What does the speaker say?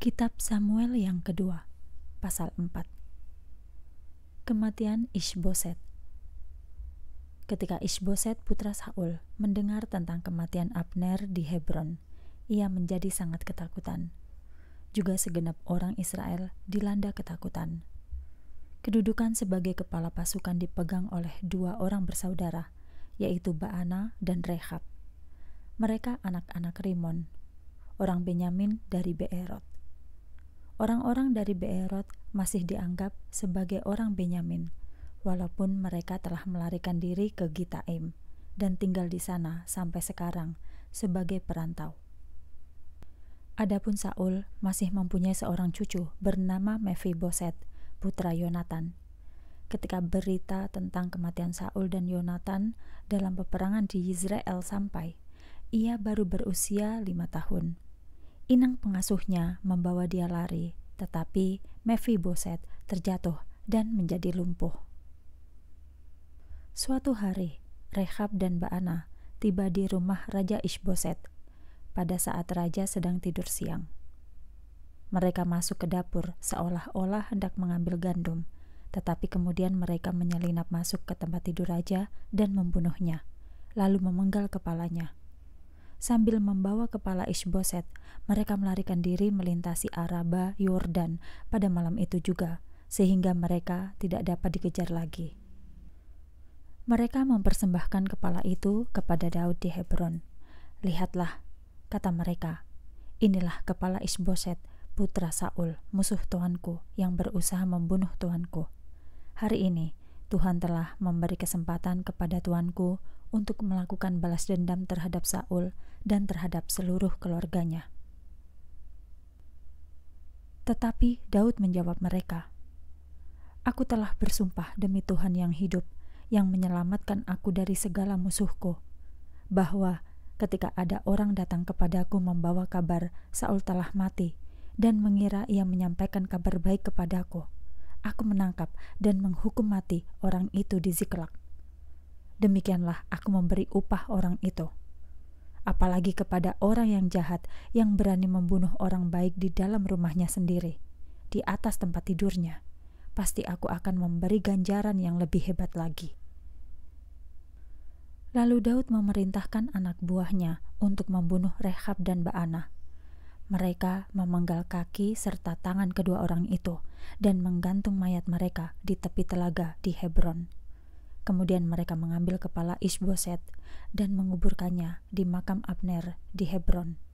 Kitab Samuel yang kedua, pasal 4. Kematian Ishboset. Ketika Ishboset putra Saul mendengar tentang kematian Abner di Hebron, ia menjadi sangat ketakutan. Juga segenap orang Israel dilanda ketakutan. Kedudukan sebagai kepala pasukan dipegang oleh dua orang bersaudara, yaitu Baana dan Rehab. Mereka anak-anak Rimon, orang Benyamin dari Beerot orang-orang dari Beerot masih dianggap sebagai orang Benyamin, walaupun mereka telah melarikan diri ke Gitaim dan tinggal di sana sampai sekarang sebagai perantau. Adapun Saul masih mempunyai seorang cucu bernama Mephiboset, putra Yonatan. Ketika berita tentang kematian Saul dan Yonatan dalam peperangan di Israel sampai, ia baru berusia lima tahun Inang pengasuhnya membawa dia lari, tetapi Mephiboset terjatuh dan menjadi lumpuh. Suatu hari, Rehab dan Baana tiba di rumah Raja Ishboset pada saat raja sedang tidur siang. Mereka masuk ke dapur seolah-olah hendak mengambil gandum, tetapi kemudian mereka menyelinap masuk ke tempat tidur raja dan membunuhnya, lalu memenggal kepalanya. Sambil membawa kepala Ishboset, mereka melarikan diri melintasi Araba, Yordan pada malam itu juga, sehingga mereka tidak dapat dikejar lagi. Mereka mempersembahkan kepala itu kepada Daud di Hebron. Lihatlah, kata mereka, inilah kepala Ishboset, putra Saul, musuh Tuanku, yang berusaha membunuh Tuanku. Hari ini, Tuhan telah memberi kesempatan kepada Tuanku untuk melakukan balas dendam terhadap Saul dan terhadap seluruh keluarganya. Tetapi Daud menjawab mereka, "Aku telah bersumpah demi Tuhan yang hidup, yang menyelamatkan aku dari segala musuhku, bahwa ketika ada orang datang kepadaku membawa kabar Saul telah mati dan mengira ia menyampaikan kabar baik kepadaku, aku menangkap dan menghukum mati orang itu di Ziklak." demikianlah aku memberi upah orang itu. Apalagi kepada orang yang jahat yang berani membunuh orang baik di dalam rumahnya sendiri, di atas tempat tidurnya, pasti aku akan memberi ganjaran yang lebih hebat lagi. Lalu Daud memerintahkan anak buahnya untuk membunuh Rehab dan Baana. Mereka memenggal kaki serta tangan kedua orang itu dan menggantung mayat mereka di tepi telaga di Hebron. Kemudian mereka mengambil kepala Ishboset dan menguburkannya di makam Abner di Hebron.